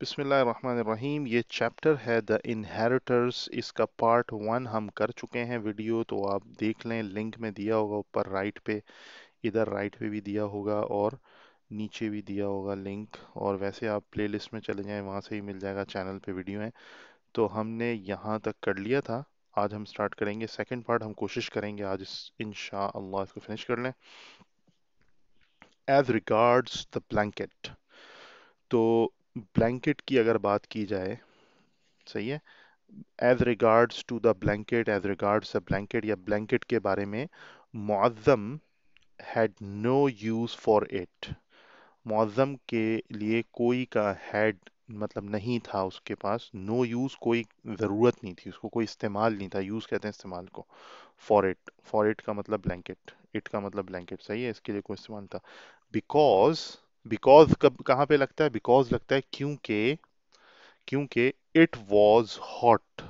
बिस्मिल्लाहिर्रहमानिर्रहीम ये चैप्टर है द इनहेरिटर्स इसका पार्ट वन हम कर चुके हैं वीडियो तो आप देख लें लिंक में दिया होगा ऊपर राइट पे इधर राइट पे भी दिया होगा और नीचे भी दिया होगा लिंक और वैसे आप प्लेलिस्ट में चले जाएं वहाँ से ही मिल जाएगा चैनल पे वीडियो है तो हमने यहाँ तक कर लिया था आज हम स्टार्ट करेंगे सेकेंड पार्ट हम कोशिश करेंगे आज इन शाह इसको फिनिश कर लें एज रिगार्ड्स द ब्लैंकेट तो ब्लैंकेट की अगर बात की जाए सही है as regards to the blanket as regards a blanket या ब्लैंकेट के बारे में Muazzam had no use for it Muazzam के लिए कोई का हैड मतलब नहीं था उसके पास नो यूज़ कोई ज़रूरत नहीं थी उसको कोई इस्तेमाल नहीं था यूज़ कहते हैं इस्तेमाल को फॉर इट फॉर इट का मतलब ब्लैंकेट इट का मतलब ब्लैंकेट सही है इसके लिए कोई इस्तेमाल था बिकॉज बिकॉज कब कहाँ पे लगता है बिकॉज लगता है क्योंकि क्योंकि it was hot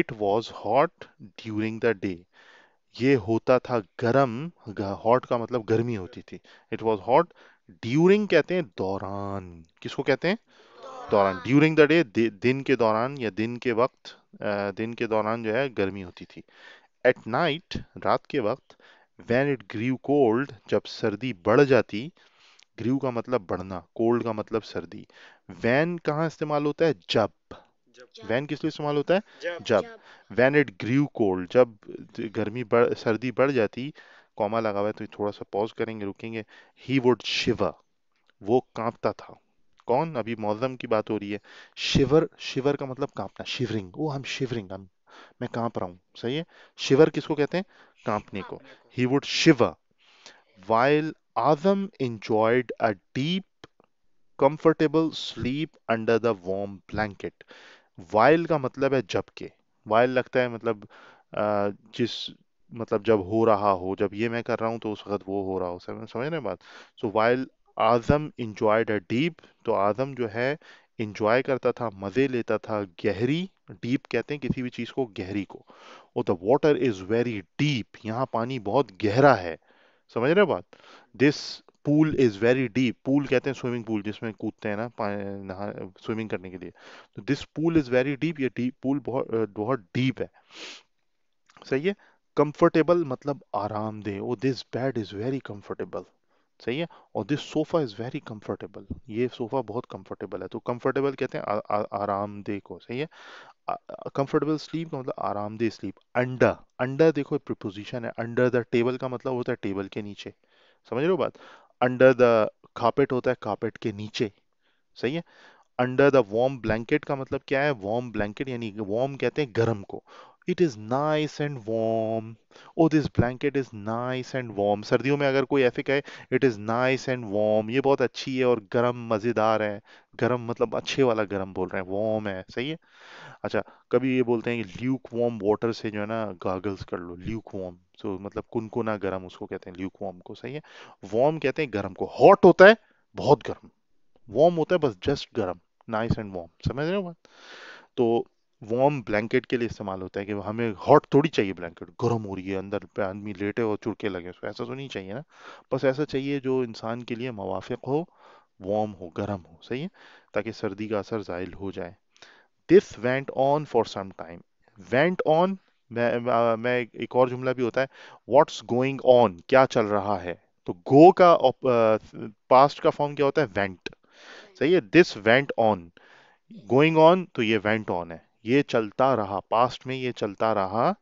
it was hot during the day ये होता था गर्म हॉट का मतलब गर्मी होती थी इट वॉज हॉट ड्यूरिंग कहते हैं दौरान किसको कहते हैं दौरान ड्यूरिंग द डे दिन के दौरान या दिन के वक्त दिन के दौरान जो है गर्मी होती थी एट नाइट रात के वक्त वैन इट ग्रीव कोल्ड जब सर्दी बढ़ जाती ग्रीव का मतलब बढ़ना कोल्ड का मतलब सर्दी वैन कहाँ इस्तेमाल होता है जब वैन किस लिए इस्तेमाल होता है जब, जब। वैन इट ग्रीव कोल्ड जब गर्मी बढ़ सर्दी बढ़ जाती कॉमा लगा हुआ है तो थोड़ा सा पॉज करेंगे रुकेंगे ही वुड शिवर वो कांपता था कौन अभी मौजम की बात हो रही है शिवर शिवर का मतलब कांपना शिवरिंग ओ हम शिवरिंग हम मैं कांप रहा हूँ सही है शिवर किसको कहते हैं कांपने को ही would shiver while Adam enjoyed a deep, comfortable sleep under the warm blanket. While का मतलब है जब के वाइल लगता है मतलब जिस मतलब जब हो रहा हो जब ये मैं कर रहा हूँ तो उस वक्त वो हो रहा हो समझ समझ रहे बात so while Azam enjoyed a deep तो आजम जो है इंजॉय करता था मज़े लेता था गहरी डीप कहते हैं किसी भी चीज़ को गहरी को और the water is very deep यहाँ पानी बहुत गहरा है समझ रहे बात this pool is very deep pool कहते हैं स्विमिंग पूल जिसमें कूदते हैं ना नहा स्विमिंग करने के लिए तो this pool is very deep ये डीप पूल बहुत बहुत डीप है सही है कंफर्टेबल मतलब आरामदेह और this bed is very comfortable सही है और this sofa is very comfortable ये सोफा बहुत कंफर्टेबल है तो कंफर्टेबल कहते हैं आरामदेह को सही है कंफर्टेबल स्लीप का मतलब आरामदेह स्लीप अंडर अंडर देखो प्रिपोजिशन है अंडर द टेबल का मतलब होता है टेबल के नीचे समझ रहे हो बात अंडर द कार्पेट होता है कार्पेट के नीचे सही है अंडर द वॉर्म ब्लैंकेट का मतलब क्या है वॉर्म ब्लैंकेट यानी वॉर्म कहते हैं गर्म को it is nice and warm oh this blanket is nice and warm सर्दियों में अगर कोई ऐसे कहे it is nice and warm ये बहुत अच्छी है और गर्म मज़ेदार है गर्म मतलब अच्छे वाला गर्म बोल रहे हैं वॉर्म है सही है अच्छा कभी ये बोलते हैं ल्यूक वॉर्म वाटर से जो है ना गागल्स कर लो ल्यूक वॉर्म सो so, मतलब कुनकुना गर्म उसको कहते हैं ल्यूक वॉर्म को सही है वॉर्म कहते हैं गर्म को हॉट होता है बहुत गर्म वॉर्म होता है बस जस्ट गर्म नाइस एंड वॉर्म समझ रहे हो बात तो वॉर्म ब्लैंकेट के लिए इस्तेमाल होता है कि हमें हॉट थोड़ी चाहिए ब्लैंकेट गर्म हो रही है अंदर पे आदमी लेटे और चुड़के लगे उसको ऐसा तो नहीं चाहिए ना बस ऐसा चाहिए जो इंसान के लिए मुवाफ़ हो वॉर्म हो गर्म हो सही है ताकि सर्दी का असर जायल हो जाए this went on for some time went on मैं मैं एक और जुमला भी होता है व्हाट्स गोइंग ऑन क्या चल रहा है तो गो का पास्ट का फॉर्म क्या होता है वेंट सही है this went on going on तो ये वेंट ऑन है ये चलता रहा पास्ट में ये चलता रहा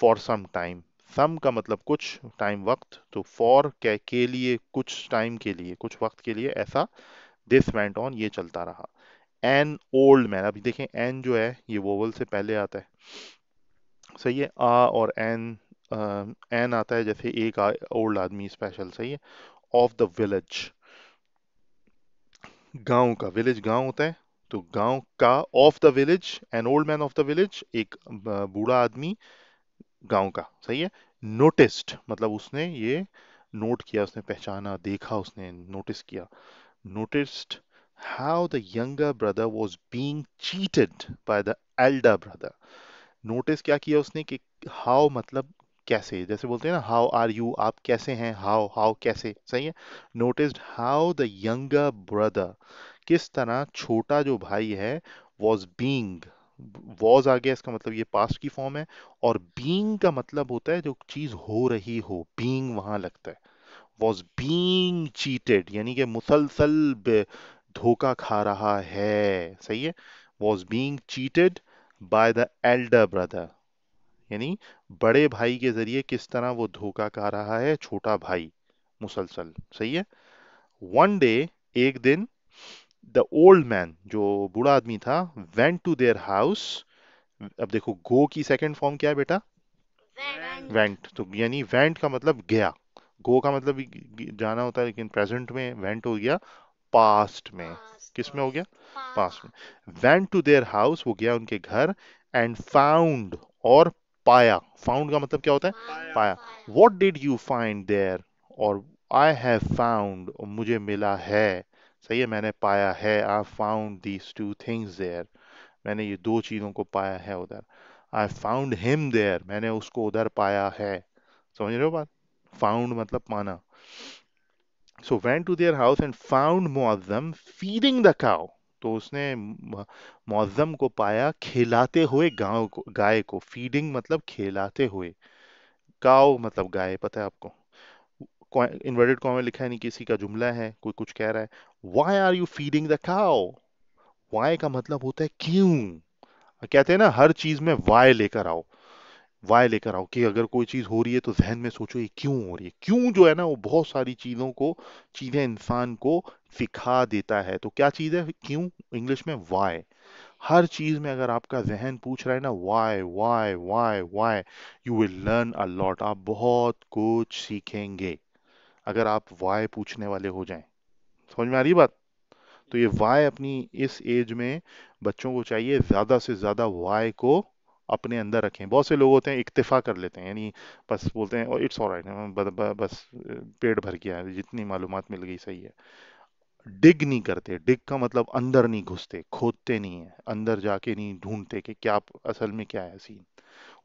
फॉर सम टाइम सम का मतलब कुछ टाइम वक्त तो फॉर के, के लिए कुछ टाइम के लिए कुछ वक्त के लिए ऐसा दिस वेंट ऑन ये चलता रहा एन ओल्ड मैन अभी देखें एन जो है ये वोवल से पहले आता है सही है आ और एन एन आता है जैसे एक ओल्ड आदमी स्पेशल सही है ऑफ द विलेज गांव का विलेज गांव होता है तो गांव का of the village an old man of the village एक बूढ़ा आदमी गांव का सही है नोटिस्ड मतलब उसने ये नोट किया उसने पहचाना देखा उसने नोटिस किया noticed how the younger brother was being cheated by the elder brother notice क्या किया उसने कि हाउ मतलब कैसे जैसे बोलते हैं ना हाउ आर यू आप कैसे हैं हाउ हाउ कैसे सही है noticed how the younger brother किस तरह छोटा जो भाई है वॉज बींग वॉज आ गया इसका मतलब ये पास्ट की फॉर्म है और बींग का मतलब होता है जो चीज हो रही हो बींग वहां लगता है वॉज बींग चीटेड यानी कि मुसलसल धोखा खा रहा है सही है was being cheated by the elder brother यानी बड़े भाई के जरिए किस तरह वो धोखा खा रहा है छोटा भाई मुसलसल सही है वन डे एक दिन द ओल्ड मैन जो बूढ़ा आदमी था वेंट टू देयर हाउस अब देखो गो की सेकेंड फॉर्म क्या है बेटा वेंट तो यानी वेंट का मतलब गया गो का मतलब जाना होता है लेकिन प्रेजेंट में वेंट हो गया पास्ट में किस में हो गया हाँ। पास्ट में वैन टू देयर हाउस वो गया उनके घर एंड फाउंड और पाया फाउंड का मतलब क्या होता है हाँ, पाया what did you find there और आई हैव फाउंड मुझे मिला है सही है मैंने पाया है I found these two things there मैंने ये दो चीज़ों को पाया है उधर आई फाउंड हिम देयर मैंने उसको उधर पाया है समझ रहे हो बात फाउंड मतलब पाना so went to their house and found Muazzam feeding the cow तो उसने मुआजम को पाया खिलाते हुए गाँव को गाय को फीडिंग मतलब खिलाते हुए काउ मतलब गाय पता है आपको इन्वर्टेड कॉम लिखा है नहीं किसी का जुमला है कोई कुछ कह रहा है why are you feeding the cow why का मतलब होता है क्यों कहते हैं ना हर चीज में वाई लेकर आओ वाय लेकर आओ कि अगर कोई चीज़ हो रही है तो जहन में सोचो ये क्यों हो रही है क्यों जो है ना वो बहुत सारी चीज़ों को चीज़ें इंसान को सिखा देता है तो क्या चीज़ है क्यों इंग्लिश में वाय हर चीज़ में अगर आपका जहन पूछ रहा है ना why why why why you will learn a lot आप बहुत कुछ सीखेंगे अगर आप वाय पूछने वाले हो जाएं समझ में आ रही बात तो ये वाय अपनी इस एज में बच्चों को चाहिए ज़्यादा से ज़्यादा वाय को अपने अंदर रखें बहुत से लोग होते हैं इक्तफा कर लेते हैं यानी बस बोलते हैं और इट्स बस पेट भर गया है जितनी मालूम मिल गई सही है डिग नहीं करते डिग का मतलब अंदर नहीं घुसते खोदते नहीं है अंदर जाके नहीं ढूंढते कि क्या असल में क्या है सीन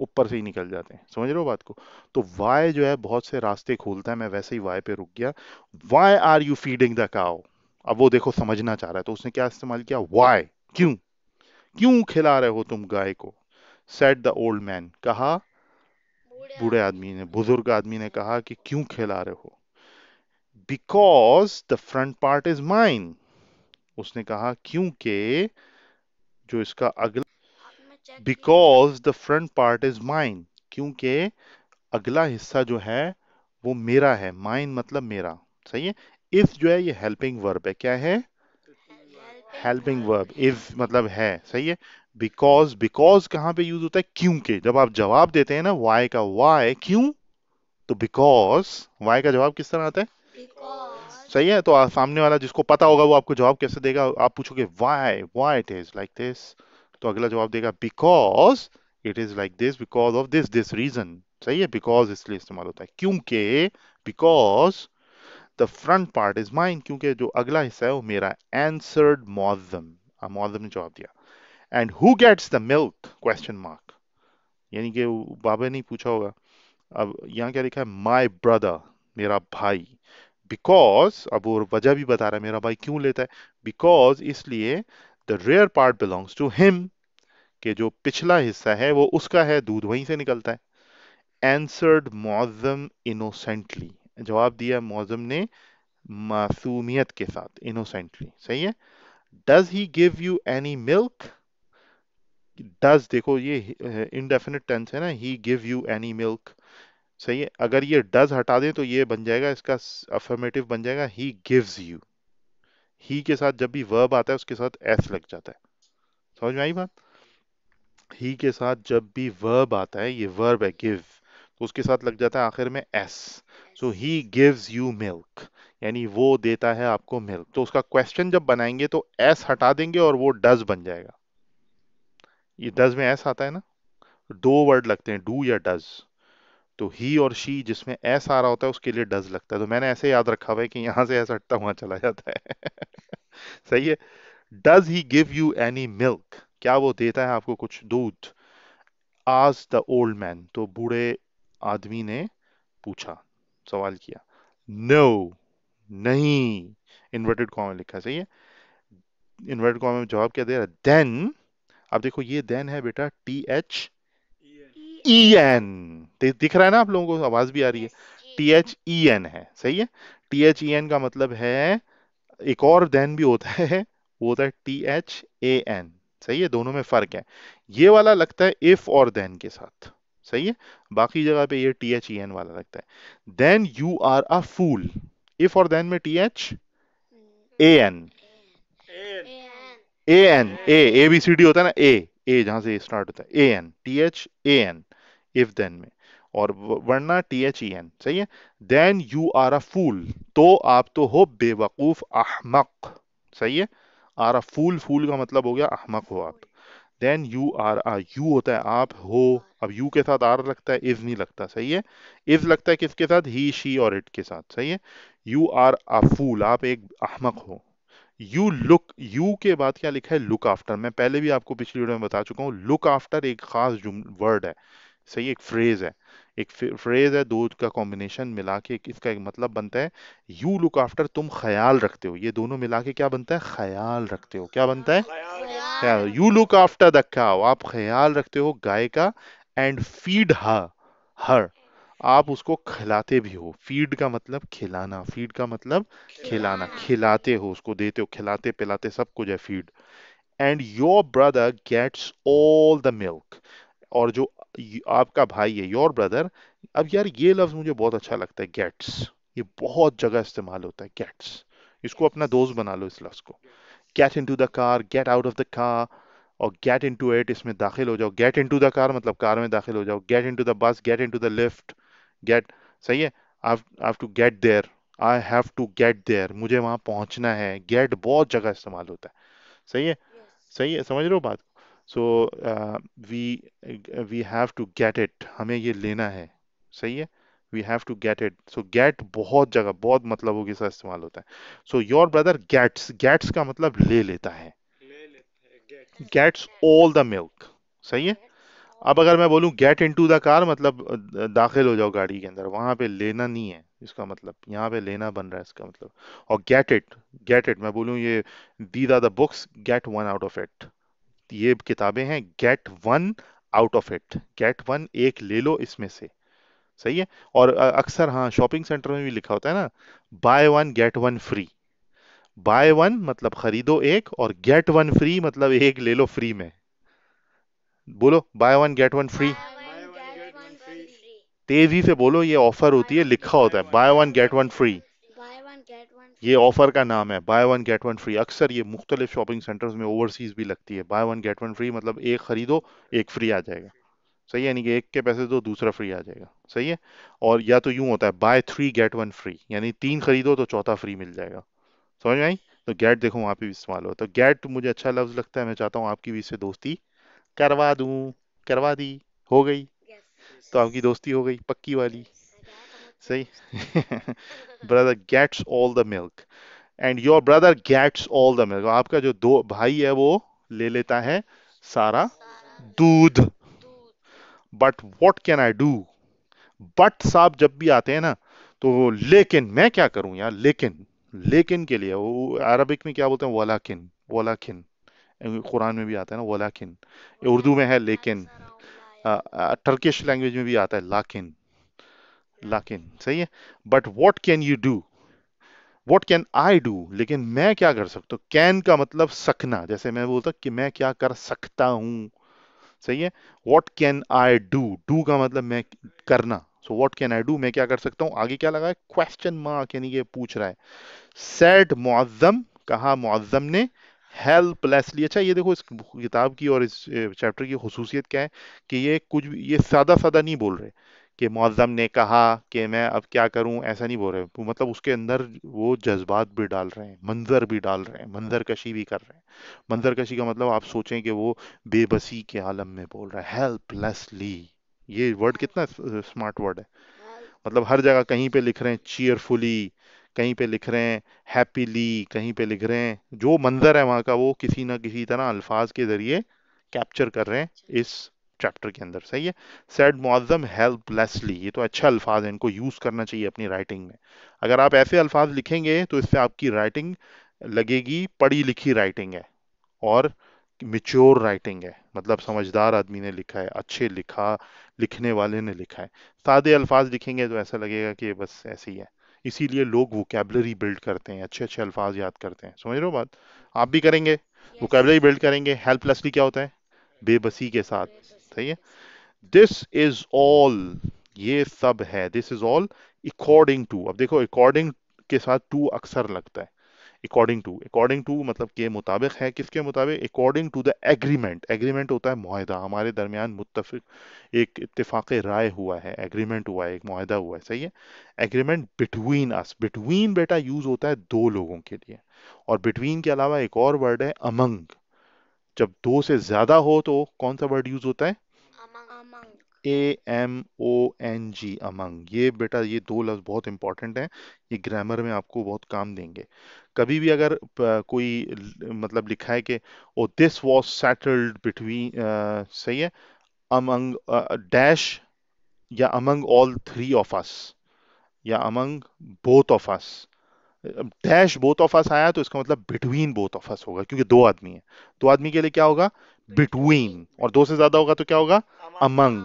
ऊपर से ही निकल जाते हैं समझ रहे हो बात को तो वाई जो है बहुत से रास्ते खोलता है मैं वैसे ही वाई पे रुक गया why are you feeding the cow अब वो देखो समझना चाह रहा है तो उसने क्या इस्तेमाल किया वाई क्यों क्यों खिला रहे हो तुम गाय को सेट द ओल्ड मैन कहा बूढ़े आदमी ने बुजुर्ग आदमी ने कहा कि क्यों खिला रहे हो because the front part is mine उसने कहा क्योंकि जो इसका अगला because the front part is mine क्योंकि अगला हिस्सा जो है वो मेरा है माइन मतलब मेरा सही है इफ जो है ये हेल्पिंग वर्ब है क्या है हेल्पिंग वर्ब इफ मतलब है सही है बिकॉज बिकॉज कहां पे यूज होता है क्योंकि जब आप जवाब देते हैं ना वाई का वाई क्यों तो बिकॉज वाई का जवाब किस तरह आता है because. सही है तो आ, सामने वाला जिसको पता होगा वो आपको जवाब कैसे देगा आप पूछोगे why why it is like this तो अगला जवाब देगा because it is like this because of this this reason सही है बिकॉज इसलिए इस्तेमाल होता है क्योंकि because the front part is mine क्योंकि जो अगला हिस्सा है वो मेरा एंसर्ड मोजम मोजम ने जवाब दिया and who gets the milk question mark यानी कि बाबा ने पूछा होगा अब यहाँ क्या लिखा है माई ब्रदर मेरा भाई बिकॉज अब वो वजह भी बता रहा है मेरा भाई क्यों लेता है बिकॉज इसलिए the rear part belongs to him के जो पिछला हिस्सा है वो उसका है दूध वहीं से निकलता है एंसर्ड मौजम इनोसेंटली जवाब दिया मौजम ने मासूमियत के साथ इनोसेंटली सही है does he give you any milk does देखो ये इनडेफिनिट टेंस है ना he give you any milk सही है अगर ये डज हटा दें तो ये बन जाएगा इसका अफर्मेटिव बन जाएगा ही गिव्स यू ही के साथ जब भी वर्ब आता है उसके साथ एस लग जाता है समझ में आई बात ही के साथ जब भी वर्ब आता है ये वर्ब है गिव तो उसके साथ लग जाता है आखिर में S so he gives you milk यानी वो देता है आपको मिल्क तो उसका क्वेश्चन जब बनाएंगे तो एस हटा देंगे और वो डज बन जाएगा ये डज में एस आता है ना दो वर्ड लगते हैं डू या डज तो ही और शी जिसमें एस आ रहा होता है उसके लिए डज लगता है तो मैंने ऐसे याद रखा हुआ है कि यहां से ऐसा हटता हुआ चला जाता है सही है does he give you any milk क्या वो देता है आपको कुछ दूध आज द ओल्ड मैन तो बूढ़े आदमी ने पूछा सवाल किया नो no, नहीं इन्वर्टेड में लिखा सही है इन्वर्टेड कॉम में जवाब क्या दे रहा है देन अब देखो ये देन है बेटा टी एच ई एन दिख रहा है ना आप लोगों को आवाज भी आ रही है टी एच ई एन है सही है टी एच ई एन का मतलब है एक और देन भी होता है वो होता है टी एच ए एन सही है दोनों में फर्क है ये वाला लगता है इफ और देन के साथ सही है बाकी जगह पे ये टी एच ई एन वाला लगता है then you are a fool if और देन में T H A N A N A A B C D होता है ना ए ए जहां से स्टार्ट होता है A N T H A N if then में और वरना टी एच ई एन सही है then you are a fool तो आप तो हो बेवकूफ अहमक सही है आर अ फूल फूल का मतलब हो गया अहमक हो आप then you are a you होता है आप हो अब यू के साथ आर लगता है इज नहीं लगता सही है इज लगता है किसके साथ ही शी और इट के साथ सही है यू आर अ फूल आप एक अहमक हो यू लुक यू के बाद क्या लिखा है लुक आफ्टर मैं पहले भी आपको पिछली वीडियो में बता चुका हूँ लुक आफ्टर एक खास वर्ड है सही एक फ्रेज है एक फ्रेज है दो का कॉम्बिनेशन मिला के इसका एक मतलब बनता है यू लुक आफ्टर तुम ख्याल रखते हो ये दोनों मिला के क्या बनता है ख्याल रखते हो क्या बनता है you look after the cow आप ख्याल रखते हो गाय का एंड फीड हर हर आप उसको खिलाते भी हो फीड का मतलब खिलाना फीड का मतलब खिलाना खिलाते हो उसको देते हो खिलाते पिलाते सब कुछ है feed and your brother gets all the milk और जो आपका भाई है योर ब्रदर अब यार ये लफ्ज मुझे बहुत अच्छा लगता है गेट्स ये बहुत जगह इस्तेमाल होता है गेट्स इसको अपना दोस्त बना लो इस लफ्ज को get into the car get out of the car और गेट इन टू इट इसमें दाखिल हो जाओ get into the car मतलब कार में दाखिल हो जाओ get into the bus get into the lift get सही है I to get there I have to get there मुझे वहां पहुंचना है गेट बहुत जगह इस्तेमाल होता है सही है yes. सही है समझ रहे हो बात so we we have to get it हमें ये लेना है सही है we have to get it so get बहुत जगह बहुत मतलबों के साथ इस्तेमाल होता है so your brother gets gets का मतलब ले लेता है गेट्स ऑल द मिल्क सही है yes. अब अगर मैं बोलूँ get into the car मतलब दाखिल हो जाओ गाड़ी के अंदर वहां पे लेना नहीं है इसका मतलब यहाँ पे लेना बन रहा है इसका मतलब और गेट इट गेट इट मैं बोलूं ये these are the books get one out of it ये किताबें हैं get one out of it get one एक ले लो इसमें से सही है और अक्सर हाँ शॉपिंग सेंटर में भी लिखा होता है ना buy one get one free buy one मतलब खरीदो एक और गेट वन फ्री मतलब एक ले लो फ्री में बोलो buy one get one free तेजी से बोलो ये ऑफर होती है लिखा होता है buy one get one free ये ऑफर का नाम है buy one get one free अक्सर ये मुख्तलिफ शॉपिंग सेंटर्स में ओवरसीज भी लगती है buy one get one free मतलब एक खरीदो एक फ्री आ जाएगा सही है यानी कि एक के पैसे दो दूसरा फ्री आ जाएगा सही है और या तो यूं होता है buy three get one free यानी तीन खरीदो तो चौथा फ्री मिल जाएगा समझ में आई तो गैट देखो वहाँ पे भी इस्तेमाल हो तो गैट मुझे अच्छा लफ्ज लगता है मैं चाहता हूँ आपकी भी इससे दोस्ती करवा दू करवा दी हो गई तो आपकी दोस्ती हो गई पक्की वाली सही brother gets all the milk and your brother gets all the milk आपका जो दो भाई है वो ले लेता है सारा दूध but what can I do but साहब जब भी आते हैं ना तो लेकिन मैं क्या करूं यार लेकिन लेकिन के लिए वो अरबिक में क्या बोलते हैं वोलाकिन वलाकिन कुरान में भी आता है ना वलाकिन उर्दू में है हाँ, लेकिन टर्किश लैंग्वेज में भी आता है लाकिन लाकिन सही है but what can you do what can I do लेकिन मैं क्या कर सकता हूँ कैन का मतलब सकना जैसे मैं बोलता कि मैं क्या कर सकता हूँ सही है what can I do do का मतलब मैं करना so what can I do मैं क्या कर सकता हूँ आगे क्या लगा है क्वेश्चन मार्क यानी ये पूछ रहा है सेट मुआजम कहा मुआजम ने हेल्पलेसली अच्छा ये देखो इस किताब की और इस चैप्टर की खसूसियत क्या है कि ये कुछ ये सादा सादा नहीं बोल रहे कि मौज़म ने कहा कि मैं अब क्या करूं ऐसा नहीं बोल रहे मतलब उसके अंदर वो जज्बात भी डाल रहे हैं मंजर भी डाल रहे हैं मंजर कशी भी कर रहे हैं मंजर कशी का मतलब आप सोचें कि वो बेबसी के आलम में बोल रहा है हेल्पलेसली ये वर्ड कितना स्मार्ट वर्ड है मतलब हर जगह कहीं पे लिख रहे हैं चीयरफुली कहीं पे लिख रहे हैं हैप्पीली कहीं पे लिख रहे हैं जो मंजर है वहाँ का वो किसी ना किसी तरह अल्फाज के ज़रिए कैप्चर कर रहे हैं इस चैप्टर के अंदर सही है सेड मुआजम हेल्पलेसली ये तो अच्छा अल्फाज है इनको यूज़ करना चाहिए अपनी राइटिंग में अगर आप ऐसे अल्फाज लिखेंगे तो इससे आपकी राइटिंग लगेगी पढ़ी लिखी राइटिंग है और मिच्योर राइटिंग है मतलब समझदार आदमी ने लिखा है अच्छे लिखा लिखने वाले ने लिखा है सादे अल्फाज लिखेंगे तो ऐसा लगेगा कि बस ऐसे ही है इसीलिए लोग वोकेबलरी बिल्ड करते हैं अच्छे अच्छे अल्फाज याद करते हैं समझ रहे हो बात आप भी करेंगे वोकेबलरी बिल्ड करेंगे हेल्पलेसली क्या होता है बेबसी के साथ सही है दिस इज ऑल ये सब है this is all according to अब देखो अकॉर्डिंग के साथ टू अक्सर लगता है अकॉर्डिंग टू अकॉर्डिंग टू मतलब के मुताबिक है किसके मुताबिक according to the agreement agreement होता है माहदा हमारे दरमियान मुतफिक एक इतफाक़ राय हुआ है एग्रीमेंट हुआ है एक माहदा हुआ है सही है एग्रीमेंट बिटवीन अस बिटवीन बेटा यूज़ होता है दो लोगों के लिए और बिटवीन के अलावा एक और वर्ड है अमंग जब दो से ज़्यादा हो तो कौन सा वर्ड यूज़ होता है A M O N G among ये बेटा ये दो लफ्ज़ बहुत इंपॉर्टेंट हैं ये ग्रामर में आपको बहुत काम देंगे कभी भी अगर कोई मतलब लिखा है कि oh this was settled between सही है अमंग डैश या among all three of us या among both of us dash both of us आया तो इसका मतलब बिटवीन बोथ ऑफ अस होगा क्योंकि दो आदमी है दो आदमी के लिए क्या होगा बिटवीन और दो से ज्यादा होगा तो क्या होगा अमंग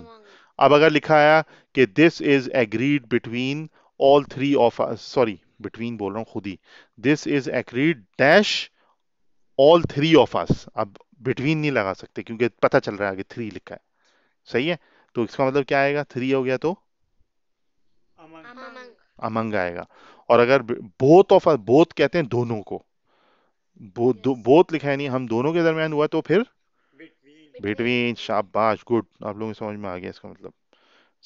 अब अगर लिखा आया कि this is agreed between all three of us sorry between बोल रहा हूँ खुद ही this is agreed dash all three of us अब बिटवीन नहीं लगा सकते क्योंकि पता चल रहा है आगे थ्री लिखा है सही है तो इसका मतलब क्या आएगा थ्री हो गया तो अमंग आएगा और अगर बोथ ऑफ बोथ कहते हैं दोनों को बो, yes. लिखा है नहीं हम दोनों के दरमियान हुआ तो फिर बिटवीन शाबाश गुड आप लोगों समझ में आ गया इसका मतलब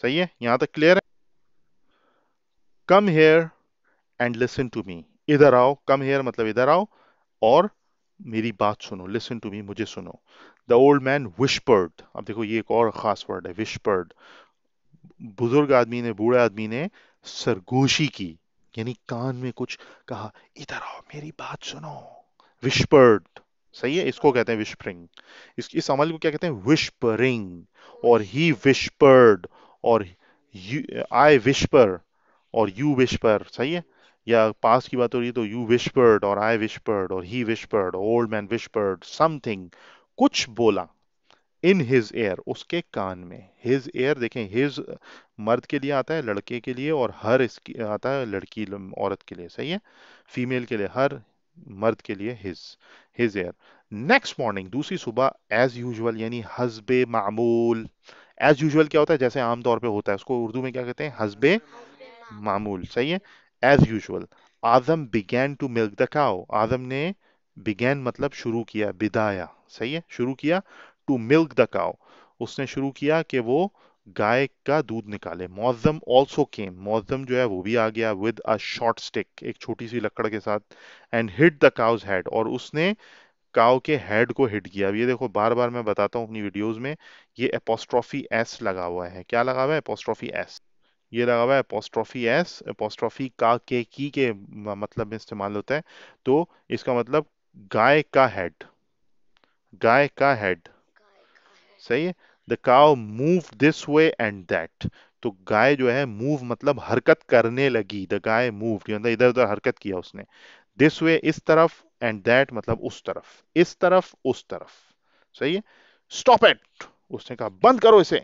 सही है यहां तक क्लियर है come here and listen to me इधर आओ कम हेयर मतलब इधर आओ और मेरी बात सुनो लिसन टू मी मुझे सुनो द ओल्ड मैन विशपर्ड अब देखो ये एक और खास वर्ड है विशपर्ड बुजुर्ग आदमी ने बूढ़े आदमी ने सरगोशी की यानी कान में कुछ कहा इधर आओ मेरी बात सुनो विशपर्ड सही है इसको कहते हैं विस्परिंग इस, इस अमल को क्या कहते हैं विस्परिंग और ही विस्पर्ड और आई विस्पर और यू विस्पर सही है या पास की बात हो रही है तो यू विस्पर्ड और आई विस्पर्ड और he whispered old man whispered something कुछ बोला इन हिज एयर उसके कान में हिज एयर देखें हिज मर्द के लिए आता है लड़के के लिए और हर इसकी आता है लड़की औरत के लिए सही है फीमेल के लिए हर मर्द के लिए his his ear next morning दूसरी सुबह एज यूजल यानी हजब मामूल एज यूजल क्या होता है जैसे आमतौर पे होता है उसको उर्दू में क्या कहते हैं हजब मामूल सही है as usual Azam began to milk the cow Azam ने बिगैन मतलब शुरू किया बिदाया सही है शुरू किया टू मिल्क द काउ उसने शुरू किया कि वो गाय का दूध निकाले मौजम ऑल्सो केम मौजम जो है वो भी आ गया विद अ शॉर्ट स्टिक एक छोटी सी लकड़ के साथ and hit the cow's head और उसने काउ के हेड को हिट किया अब ये देखो बार बार मैं बताता हूँ अपनी वीडियोस में ये अपोस्ट्रॉफी एस लगा हुआ है क्या लगा हुआ है अपोस्ट्रॉफी एस ये लगा हुआ है अपोस्ट्रॉफी एस अपोस्ट्रॉफी का के की के मतलब में इस्तेमाल होता है तो इसका मतलब गाय का हेड गाय का हेड सही है the cow moved this way and that तो गाय जो है मूव मतलब हरकत करने लगी द गाय मूव मतलब इधर उधर हरकत किया उसने दिस वे इस तरफ एंड दैट मतलब उस तरफ इस तरफ उस तरफ सही है स्टॉप इट उसने कहा बंद करो इसे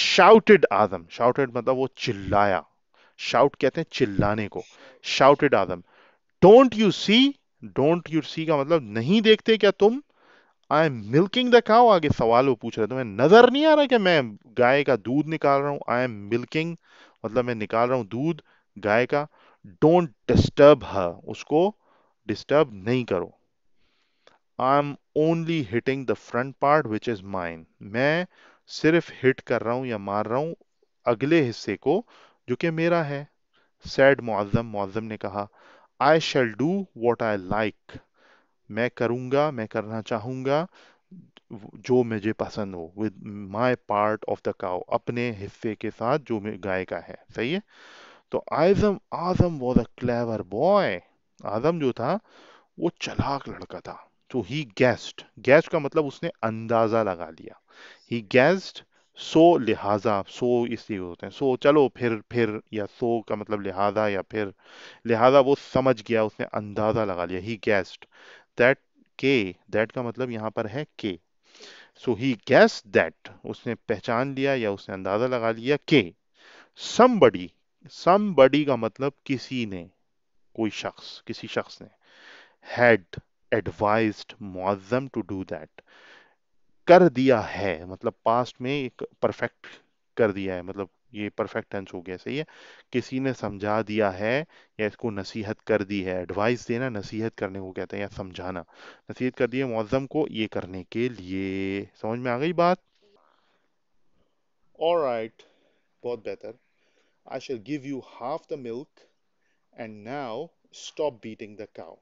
शाउटेड आदम शाउटेड मतलब वो चिल्लाया शाउट कहते हैं चिल्लाने को shouted Adam don't you see don't you see का मतलब नहीं देखते क्या तुम I am milking the cow आगे सवाल वो पूछ रहे तुम्हें नजर नहीं आ रहा कि मैं गाय का दूध निकाल रहा हूं आई एम मिल्किंग मतलब मैं निकाल रहा हूं दूध गाय का डोंट डिस्टर्ब हर उसको डिस्टर्ब नहीं करो I am only hitting the front part which is mine मैं सिर्फ हिट कर रहा हूं या मार रहा हूं अगले हिस्से को जो कि मेरा है सैड मुआजम मुआजम ने कहा I shall do what I like मैं करूंगा मैं करना चाहूंगा जो मुझे पसंद हो with my part of the cow अपने हिस्से के साथ जो गाय का है सही है तो Azam Azam was a clever boy Azam जो था वो चलाक लड़का था तो ही गेस्ट गेस्ट का मतलब उसने अंदाजा लगा लिया ही गैज्ड सो लिहाजा सो इसलिए होते हैं सो चलो फिर फिर या सो का मतलब लिहाजा या फिर लिहाजा वो समझ गया उसने अंदाजा लगा लिया ही गैस्ट दैट के दैट का मतलब यहाँ पर है के सो ही गैस दैट उसने पहचान लिया या उसने अंदाजा लगा लिया के समबडी समबडी का मतलब किसी ने कोई शख्स किसी शख्स ने had advised Muazzam to do that कर दिया है मतलब पास्ट में एक परफेक्ट कर दिया है मतलब ये परफेक्ट टेंस हो गया सही है किसी ने समझा दिया है या इसको नसीहत कर दी है एडवाइस देना नसीहत करने को कहते हैं या समझाना नसीहत कर दिया मौजम को ये करने के लिए समझ में आ गई बात ऑल राइट बहुत बेहतर I shall give you half the milk and now stop beating the cow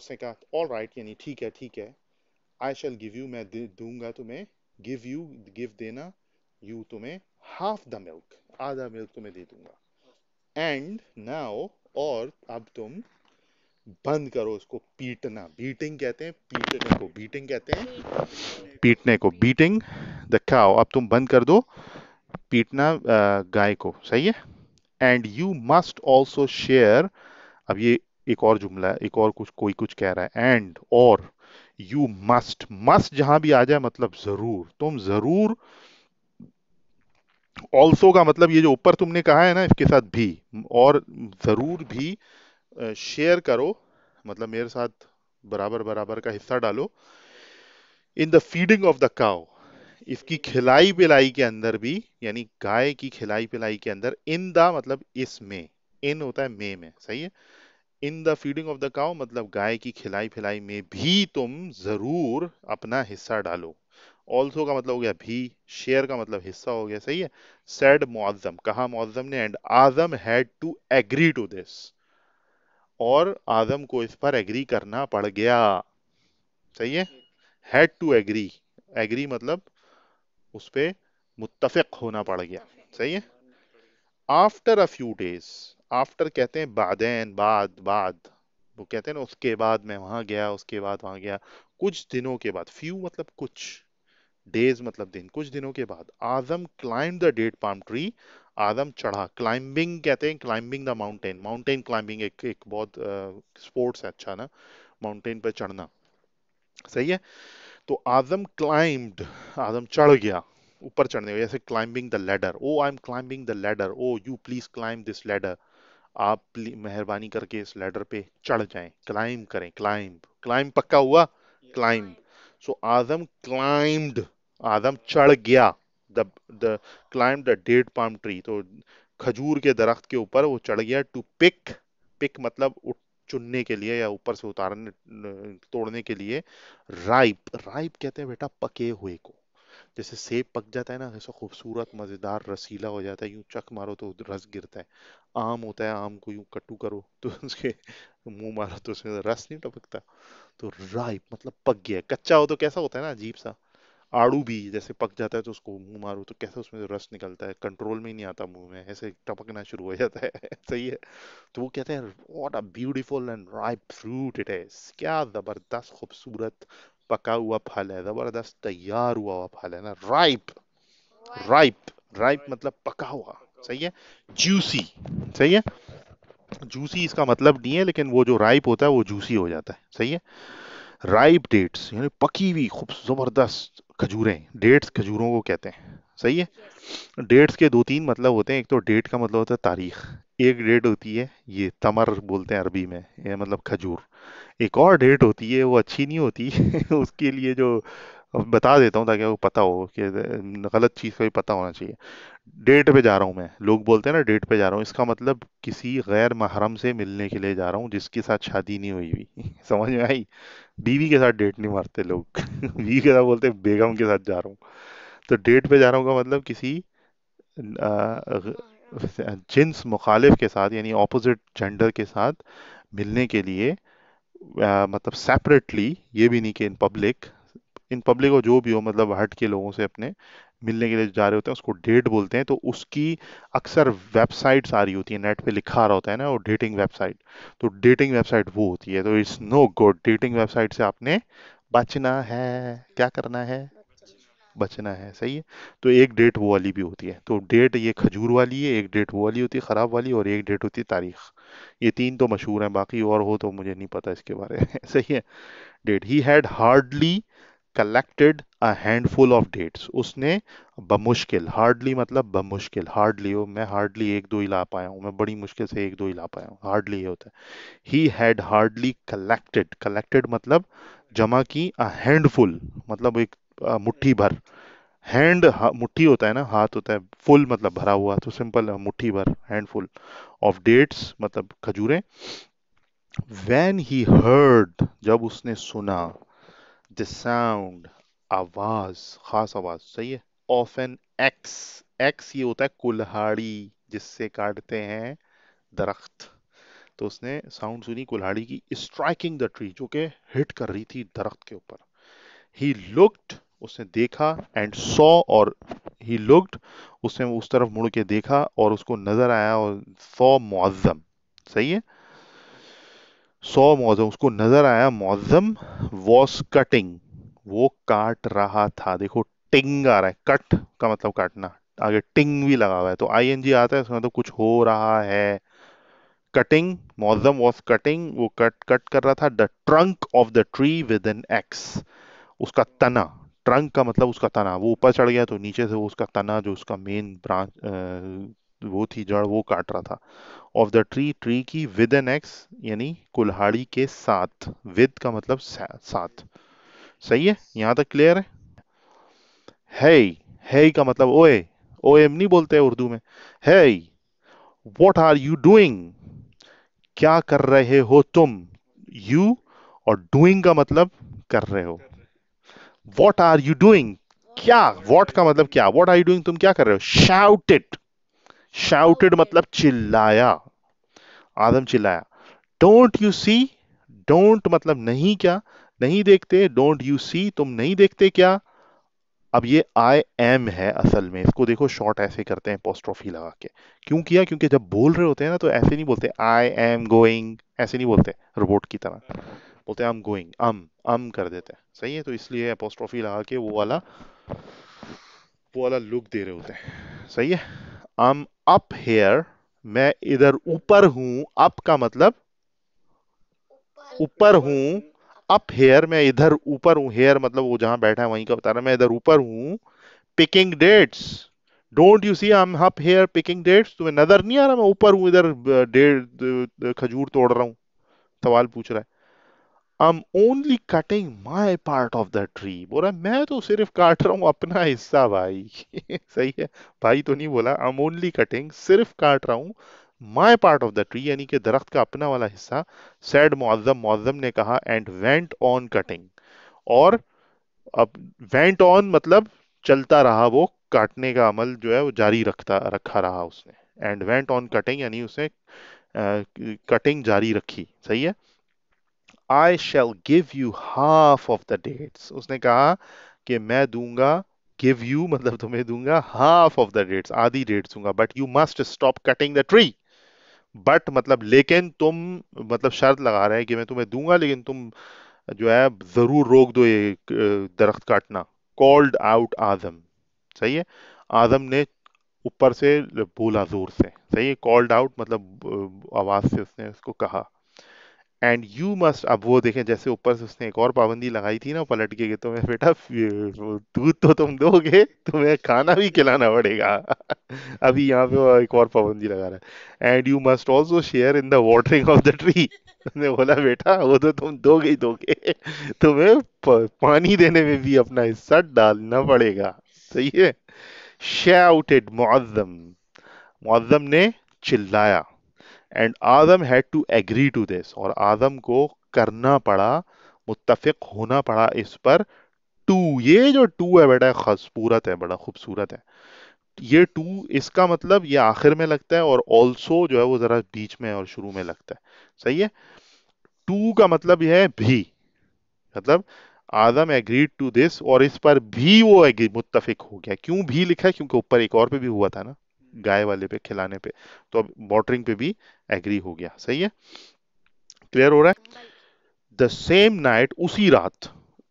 उसने कहा ऑल राइट यानी ठीक है ठीक है आई शेल गिव यू मैं दूंगा तुम्हें गिव यू गिव देना यू तुम्हें हाफ द मिल्क आधा मिल्क तुम्हें दे दूंगा एंड नाउ और अब तुम बंद करो उसको पीटना बीटिंग कहते हैं पीटने को बीटिंग कहते हैं पीटने को बीटिंग द काउ अब तुम बंद कर दो पीटना गाय को सही है and you must also share अब ये एक और जुमला है एक और कुछ कोई कुछ कह रहा है एंड और यू मस्ट मस्ट जहां भी आ जाए मतलब जरूर तुम जरूर ऑल्सो का मतलब ये जो ऊपर तुमने कहा है ना इसके साथ भी और जरूर भी शेयर करो मतलब मेरे साथ बराबर बराबर का हिस्सा डालो in the feeding of the cow इसकी खिलाई पिलाई के अंदर भी यानी गाय की खिलाई पिलाई के अंदर इन द मतलब इसमें इन होता है मे में सही है in the feeding of the cow मतलब गाय की खिलाई फिलाई में भी तुम जरूर अपना हिस्सा डालो ऑल्सो का मतलब हो गया भी शेयर का मतलब हिस्सा हो गया सही है सेड मुआजम कहा मुआजम ने and Azam had to agree to this और आजम को इस पर एग्री करना पड़ गया सही है हैड टू एग्री एग्री मतलब उस पर मुतफिक होना पड़ गया सही है after a few days after कहते हैं बादैन बाद बाद वो कहते हैं ना उसके बाद मैं वहां गया उसके बाद वहां गया कुछ दिनों के बाद फ्यू मतलब कुछ डेज मतलब दिन कुछ दिनों के बाद Azam climbed the date palm tree Adam चढ़ा क्लाइंबिंग कहते हैं climbing the mountain mountain climbing एक एक बहुत स्पोर्ट्स uh, है अच्छा ना माउंटेन पर चढ़ना सही है तो आदम क्लाइंब्ड आदम चढ़ गया ऊपर चढ़ने जैसे climbing the ladder oh I am climbing the ladder oh you please climb this ladder आप मेहरबानी करके इस लेडर पे चढ़ जाएं क्लाइम करें क्लाइम क्लाइम पक्का हुआ क्लाइम सो आदम क्लाइम्ड आदम चढ़ गया the the climb the date palm tree तो खजूर के दरख्त के ऊपर वो चढ़ गया टू पिक पिक मतलब चुनने के लिए या ऊपर से उतारने तोड़ने के लिए राइप राइप कहते हैं बेटा पके हुए को जैसे सेब पक जाता है ना ऐसा खूबसूरत मज़ेदार रसीला हो जाता है यूं चक मारो तो रस गिरता है आम होता है आम को यूं कट्टू करो तो उसके मुंह मारो तो उसमें रस नहीं टपकता तो राइप मतलब पक गया कच्चा हो तो कैसा होता है ना अजीब सा आड़ू भी जैसे पक जाता है तो उसको मुंह मारो तो कैसे उसमें रस निकलता है कंट्रोल में ही नहीं आता मुंह में ऐसे टपकना शुरू हो जाता है सही है तो वो कहते हैं what a beautiful and ripe fruit it is क्या ज़बरदस्त खूबसूरत पका हुआ फल है जबरदस्त तैयार हुआ हुआ फल है ना राइप राइप राइप मतलब पका हुआ सही है जूसी सही है जूसी इसका मतलब नहीं है लेकिन वो जो राइप होता है वो जूसी हो जाता है सही है राइप डेट्स यानी पकी हुई खूब जबरदस्त खजूरें डेट्स खजूरों को कहते हैं सही है डेट्स के दो तीन मतलब होते हैं एक तो डेट का मतलब होता है तारीख एक डेट होती है ये तमर बोलते हैं अरबी में ये मतलब खजूर एक और डेट होती है वो अच्छी नहीं होती उसके लिए जो बता देता हूँ ताकि वो पता हो कि गलत चीज़ का भी पता होना चाहिए डेट पे जा रहा हूँ मैं लोग बोलते हैं ना डेट पे जा रहा हूँ इसका मतलब किसी गैर महरम से मिलने के लिए जा रहा हूँ जिसके साथ शादी नहीं हुई हुई समझ में आई बीवी के साथ डेट नहीं मारते लोग बीवी के साथ बोलते बेगम के साथ जा रहा हूँ तो डेट पे जा रहा हूँ का मतलब किसी आ, जिन्स मुखालिफ के साथ यानी ऑपोजिट जेंडर के साथ मिलने के लिए आ, मतलब सेपरेटली ये भी नहीं कि इन पब्लिक इन पब्लिक और जो भी हो मतलब हट के लोगों से अपने मिलने के लिए जा रहे होते हैं उसको डेट बोलते हैं तो उसकी अक्सर वेबसाइट्स आ रही होती है नेट पे लिखा रहा होता है ना वो डेटिंग वेबसाइट तो डेटिंग वेबसाइट वो होती है तो it's no good dating website से आपने बचना है क्या करना है बचना है सही है तो एक डेट वो वाली भी होती है तो डेट ये खजूर वाली है एक डेट वो वाली होती है ख़राब वाली और एक डेट होती है तारीख ये तीन तो मशहूर हैं बाकी और हो तो मुझे नहीं पता इसके बारे में सही है date he had hardly collected a handful of dates उसने बमुश्किल हार्डली मतलब बमुश्किल हार्डली हो मैं हार्डली एक दो ही ला पाया हूँ मैं बड़ी मुश्किल से एक दो ही ला पाया हूँ हार्डली ये होता है he had hardly collected collected मतलब जमा की अ हैंडफुल मतलब एक मुट्ठी भर हैंड मुट्ठी होता है ना हाथ होता है फुल मतलब भरा हुआ तो सिंपल मुट्ठी भर हैंड फुल ऑफ डेट्स मतलब खजूरें वैन ही हर्ड जब उसने सुना द साउंड आवाज खास आवाज सही है ऑफ एन एक्स एक्स ये होता है कुल्हाड़ी जिससे काटते हैं दरख्त तो उसने साउंड सुनी कुल्हाड़ी की स्ट्राइकिंग द ट्री जो कि हिट कर रही थी दरख्त के ऊपर ही लुक्ड उसने देखा एंड सॉ और ही लुक्ड उसने उस तरफ मुड़ के देखा और उसको नजर आया और सौ मुआजम सही है सौ मुआजम उसको नजर आया मुआजम वॉज कटिंग वो काट रहा था देखो टिंग आ रहा है कट का मतलब काटना आगे टिंग भी लगा हुआ है तो आई एन जी आता है उसमें मतलब तो कुछ हो रहा है कटिंग मौजम वॉज कटिंग वो कट कट कर रहा था the trunk of the tree with an axe उसका तना ट्रंक का मतलब उसका तना वो ऊपर चढ़ गया तो नीचे से वो उसका तना जो उसका मेन ब्रांच वो थी जड़ वो काट रहा था ऑफ द ट्री ट्री की विद एन एक्स यानी कुल्हाड़ी के साथ विद का मतलब साथ सही है यहां तक क्लियर है hey, hey का मतलब ओए ओएम नहीं बोलते है उर्दू में है वॉट आर यू डूइंग क्या कर रहे हो तुम यू और डूइंग का मतलब कर रहे हो वॉट आर यू डूइंग क्या वॉट का मतलब क्या वॉट आर यू डूइंग तुम क्या कर रहे हो शाउटेड शाउटेड मतलब चिल्लाया आदम चिल्लाया डोंट यू सी डोंट मतलब नहीं क्या नहीं देखते डोंट यू सी तुम नहीं देखते क्या अब ये आई एम है असल में इसको देखो शॉर्ट ऐसे करते हैं पोस्ट्रोफी लगा के क्यों किया क्योंकि जब बोल रहे होते हैं ना तो ऐसे नहीं बोलते आई एम गोइंग ऐसे नहीं बोलते रोबोट की तरह बोलते हैं आम गोइंग आम आम कर देते हैं सही है तो इसलिए अपोस्ट्रॉफी लगा के वो वाला वो वाला लुक दे रहे होते हैं सही है आम अप हेयर मैं इधर ऊपर हूं अप का मतलब ऊपर हूं अप हेयर मैं इधर ऊपर हूं हेयर मतलब वो जहां बैठा है वहीं का बता रहा मैं इधर ऊपर हूं picking dates don't you see I am up here picking dates तुम्हें नजर नहीं आ रहा मैं ऊपर हूं इधर डेढ़ खजूर तोड़ रहा हूं सवाल पूछ रहा है I am only cutting my part of the tree बोला मैं तो सिर्फ काट रहा हूँ अपना हिस्सा भाई सही है भाई तो नहीं बोला आई एम ओनली कटिंग सिर्फ काट रहा हूँ my part of the tree यानी कि दरख्त का अपना वाला हिस्सा सैड मुआजम मुआजम ने कहा एंड वेंट ऑन कटिंग और अब वेंट ऑन मतलब चलता रहा वो काटने का अमल जो है वो जारी रखता रखा रहा उसने एंड वेंट ऑन कटिंग यानी उसने कटिंग जारी रखी सही है I shall give you half of the dates उसने कहा कि मैं दूंगा गिव यू मतलब तुम्हें दूंगा हाफ ऑफ द डेट्स आधी डेट्स दूंगा but you must stop cutting the tree but मतलब लेकिन तुम मतलब शर्त लगा रहे हैं कि मैं तुम्हें दूंगा लेकिन तुम जो है जरूर रोक दो ये दरख्त काटना कॉल्ड आउट आजम सही है आजम ने ऊपर से बोला जोर से सही है कॉल्ड आउट मतलब आवाज से उसने उसको कहा एंड यू मस्ट अब वो देखें जैसे ऊपर से उसने एक और पाबंदी लगाई थी ना पलट के तो मैं बेटा दूध तो तुम दोगे तुम्हें खाना भी खिलाना पड़ेगा अभी यहाँ पे एक और पाबंदी लगा रहा है and you must also share in the watering of the tree उसने बोला बेटा वो तो तुम दोगे ही दोगे तुम्हें पानी देने में भी अपना हिस्सा डालना पड़ेगा सही है शाउटेड मुआजम मुआजम ने चिल्लाया and Adam had to agree to this और आदम को करना पड़ा मुतफिक होना पड़ा इस पर टू ये जो टू है बेटा खूबसूरत है बड़ा खूबसूरत है ये टू इसका मतलब ये आखिर में लगता है और ऑल्सो जो है वो जरा बीच में और शुरू में लगता है सही है टू का मतलब यह है भी मतलब आदम एग्रीड टू दिस और इस पर भी वो मुतफिक हो गया क्यों भी लिखा है क्योंकि ऊपर एक और पे भी हुआ था ना गाय वाले पे खिलाने पे तो अब वॉटरिंग पे भी एग्री हो गया सही है क्लियर हो रहा है द सेम नाइट उसी रात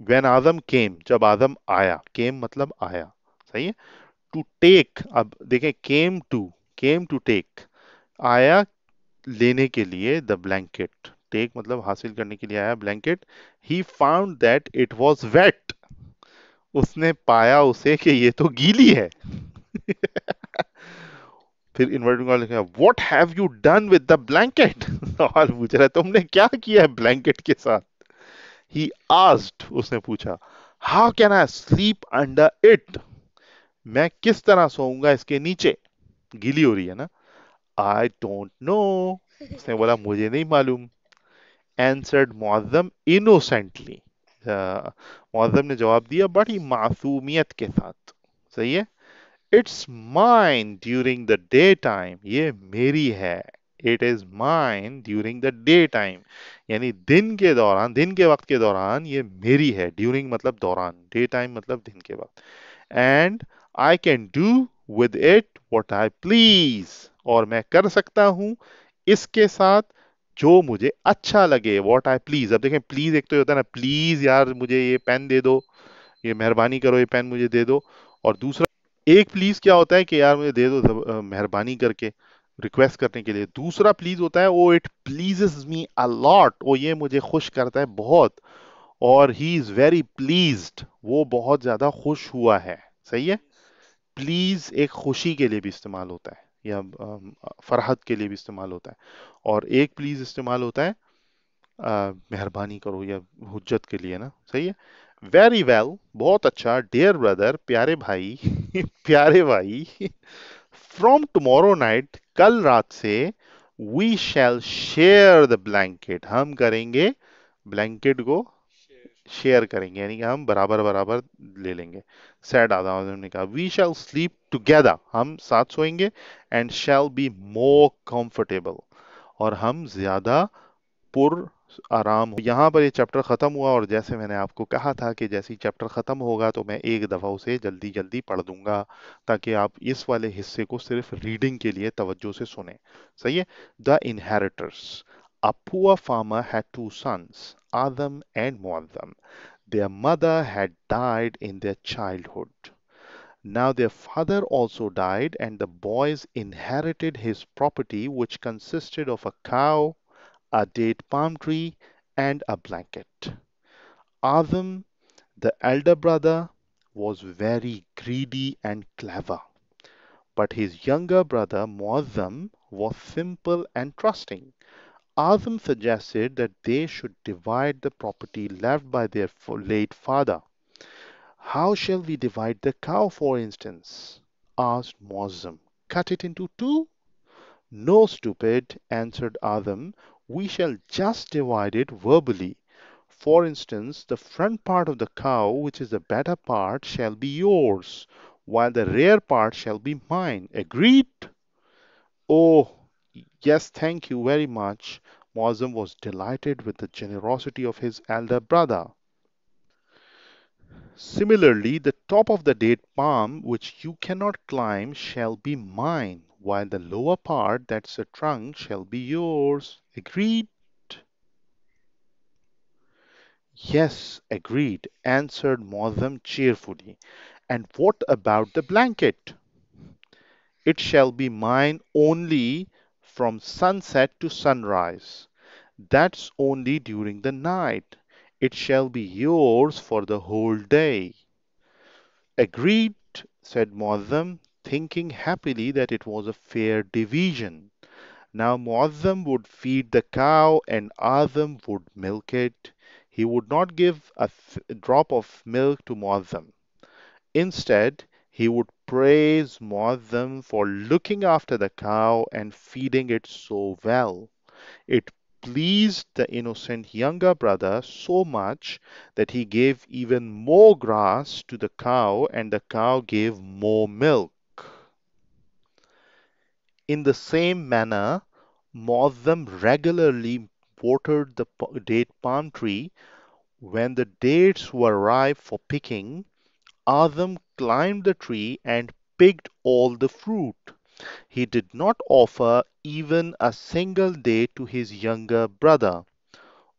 वेन आदम केम जब आदम आया केम मतलब आया सही है टू टेक अब देखें came to came to take आया लेने के लिए द ब्लैंकेट टेक मतलब हासिल करने के लिए आया blanket he found that it was wet उसने पाया उसे कि ये तो गीली है फिर इन्वर्टेड कॉमा लिखा what have you done with the blanket सवाल पूछ रहा है तुमने क्या किया है ब्लैंकेट के साथ ही आस्ड उसने पूछा how can I sleep under it मैं किस तरह सोऊंगा इसके नीचे गीली हो रही है ना आई डोंट नो उसने बोला मुझे नहीं मालूम एंसर्ड मुआजम इनोसेंटली मुआजम ने जवाब दिया बड़ी मासूमियत के साथ सही है it's mine during the day time ये मेरी है it is mine during the day time यानी दिन के दौरान दिन के वक्त के दौरान ये मेरी है ड्यूरिंग मतलब दौरान डे टाइम मतलब दिन के वक्त and I can do with it what I please और मैं कर सकता हूं इसके साथ जो मुझे अच्छा लगे वॉट आई प्लीज अब देखें प्लीज एक तो होता है ना प्लीज यार मुझे ये पेन दे दो ये मेहरबानी करो ये पेन मुझे दे दो और दूसरा एक प्लीज क्या होता है कि यार मुझे दे दो मेहरबानी करके रिक्वेस्ट करने के लिए दूसरा प्लीज होता है वो इट प्लीजेस मी अलॉट वो ये मुझे खुश करता है बहुत और ही इज वेरी प्लीज वो बहुत ज्यादा खुश हुआ है सही है प्लीज एक खुशी के लिए भी इस्तेमाल होता है या फरहत के लिए भी इस्तेमाल होता है और एक प्लीज इस्तेमाल होता है मेहरबानी करो या हजत के लिए ना सही है वेरी वेल well, बहुत अच्छा डियर ब्रदर प्यारे भाई प्यारे भाई फ्रॉम टुमारो नाइट कल रात से we shall share the blanket हम करेंगे ब्लैंकेट को शेयर करेंगे यानी कि हम बराबर बराबर ले लेंगे सैड आधा ने कहा वी शैल स्लीप टुगेदर हम साथ सोएंगे and shall be more comfortable और हम ज्यादा पुर आराम हो यहाँ पर ये चैप्टर ख़त्म हुआ और जैसे मैंने आपको कहा था कि जैसे ही चैप्टर ख़त्म होगा तो मैं एक दफ़ा उसे जल्दी जल्दी पढ़ दूंगा ताकि आप इस वाले हिस्से को सिर्फ रीडिंग के लिए तवज्जो से सुने सही है the inheritors a poor farmer had two sons Adam and Muazzam their mother had died in their childhood Now their father also died and the boys inherited his property which consisted of a cow, a date palm tree, and a blanket. Avim, the elder brother, was very greedy and clever, but his younger brother Muazzam was simple and trusting. Azam suggested that they should divide the property left by their late father. How shall we divide the cow, for instance? asked Muazzam. Cut it into two? No, stupid, answered Azam we shall just divide it verbally. For instance, the front part of the cow, which is the better part, shall be yours, while the rear part shall be mine. Agreed? Oh, yes, thank you very much. Mosem was delighted with the generosity of his elder brother. Similarly, the top of the date palm, which you cannot climb, shall be mine while the lower part, that's the trunk, shall be yours. Agreed? Yes, agreed, answered Mozum cheerfully. And what about the blanket? It shall be mine only from sunset to sunrise. That's only during the night. It shall be yours for the whole day. Agreed, said Mozum, thinking happily that it was a fair division. Now Muazzam would feed the cow and Azam would milk it. He would not give a drop of milk to Muazzam. Instead, he would praise Muazzam for looking after the cow and feeding it so well. It pleased the innocent younger brother so much that he gave even more grass to the cow and the cow gave more milk. In the same manner, Moslem regularly watered the date palm tree. When the dates were ripe for picking, Adam climbed the tree and picked all the fruit. He did not offer even a single date to his younger brother.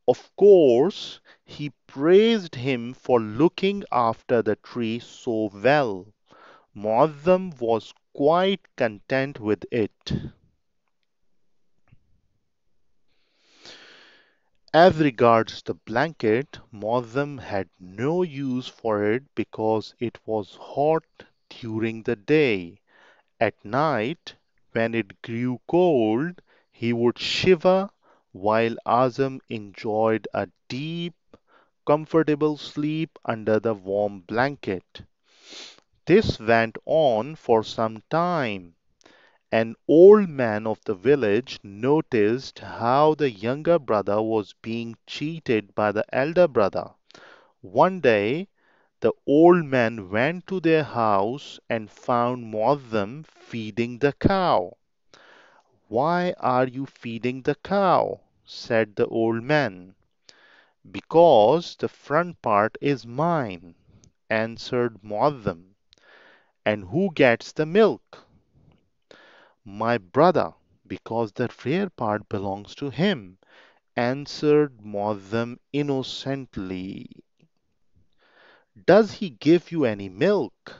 Of course, he praised him for looking after the tree so well. Muazzam was quite content with it. As regards the blanket, Mozum had no use for it because it was hot during the day. At night, when it grew cold, he would shiver while Azam enjoyed a deep, comfortable sleep under the warm blanket. This went on for some time. An old man of the village noticed how the younger brother was being cheated by the elder brother. One day, the old man went to their house and found Motham feeding the cow. Why are you feeding the cow? said the old man. Because the front part is mine, answered Motham. And who gets the milk? My brother, because the rare part belongs to him, answered Moadam innocently. Does he give you any milk?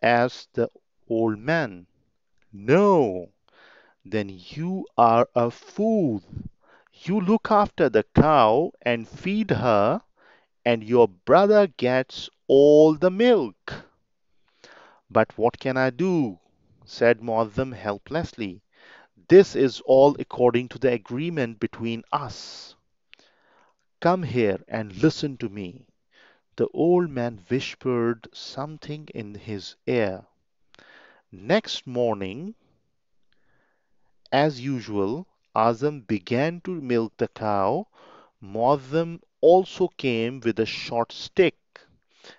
asked the old man. No. Then you are a fool. You look after the cow and feed her, and your brother gets all the milk. But what can I do? said Muazzam helplessly. This is all according to the agreement between us. Come here and listen to me. The old man whispered something in his ear. Next morning, as usual, Azam began to milk the cow. Muazzam also came with a short stick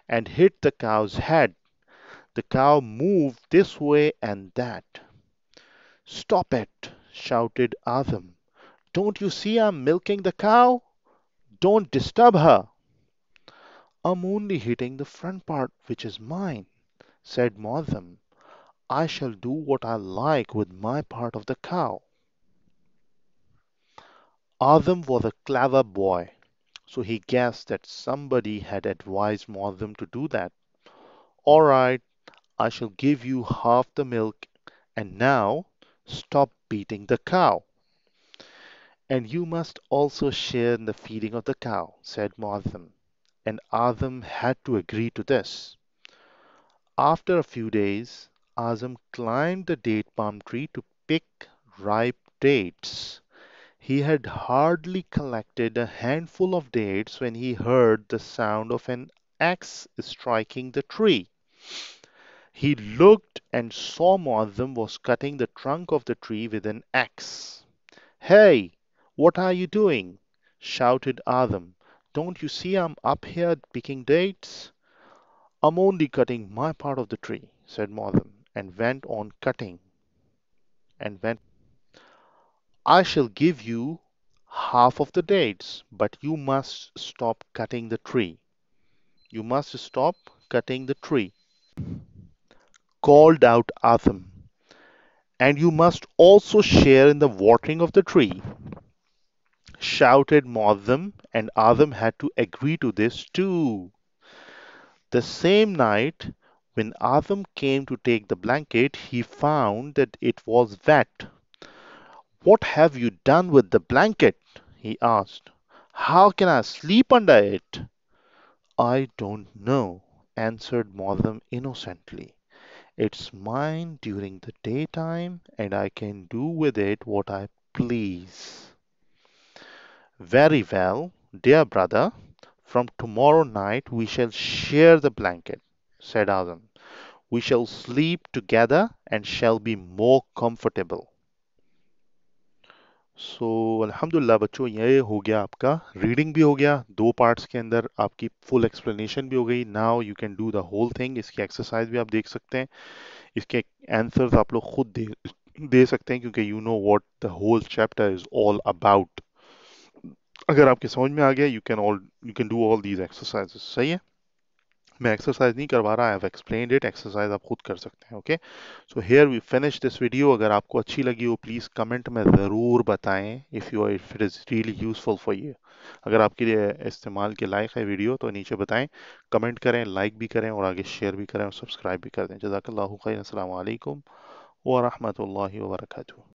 and hit the cow's head the cow moved this way and that. "Stop it!" shouted Adam. "Don't you see I'm milking the cow? Don't disturb her." "I'm only hitting the front part which is mine," said Moazem. "I shall do what I like with my part of the cow." Adam was a clever boy, so he guessed that somebody had advised Moazem to do that. "All right!" I shall give you half the milk, and now stop beating the cow." "And you must also share in the feeding of the cow," said Moadhem, and Adam had to agree to this. After a few days Azam climbed the date palm tree to pick ripe dates. He had hardly collected a handful of dates when he heard the sound of an axe striking the tree. He looked and saw Muazzam was cutting the trunk of the tree with an axe. Hey, what are you doing? shouted Adam. Don't you see I'm up here picking dates? I'm only cutting my part of the tree, said Muazzam, and went on cutting. And went, I shall give you half of the dates, but you must stop cutting the tree. You must stop cutting the tree called out Atham, and you must also share in the watering of the tree. Shouted Motham, and Atham had to agree to this too. The same night, when Atham came to take the blanket, he found that it was wet. What have you done with the blanket? he asked. How can I sleep under it? I don't know, answered Motham innocently. It's mine during the daytime and I can do with it what I please. Very well, dear brother, from tomorrow night we shall share the blanket, said Adam. We shall sleep together and shall be more comfortable. So so, अल्हम्दुलिल्लाह बच्चों ये हो गया आपका reading भी हो गया दो पार्ट्स के अंदर आपकी फुल एक्सप्लेनेशन भी हो गई now you can do the whole thing इसकी एक्सरसाइज भी आप देख सकते हैं इसके आंसर्स आप लोग खुद दे दे सकते हैं क्योंकि you know what the whole chapter is all about अगर आपके समझ में आ गया you can all you can do all these exercise सही है मैं एक्सरसाइज नहीं करवा रहा I have explain it exercise आप खुद कर सकते हैं okay so here we finish this video अगर आपको अच्छी लगी हो प्लीज़ कमेंट में ज़रूर बताएं if you if it is really useful for you अगर आपके लिए इस्तेमाल के लायक है वीडियो तो नीचे बताएं कमेंट करें लाइक भी करें और आगे शेयर भी करें और सब्सक्राइब भी कर दें जजाक लाख असल वालेकुम वरहमल वर्का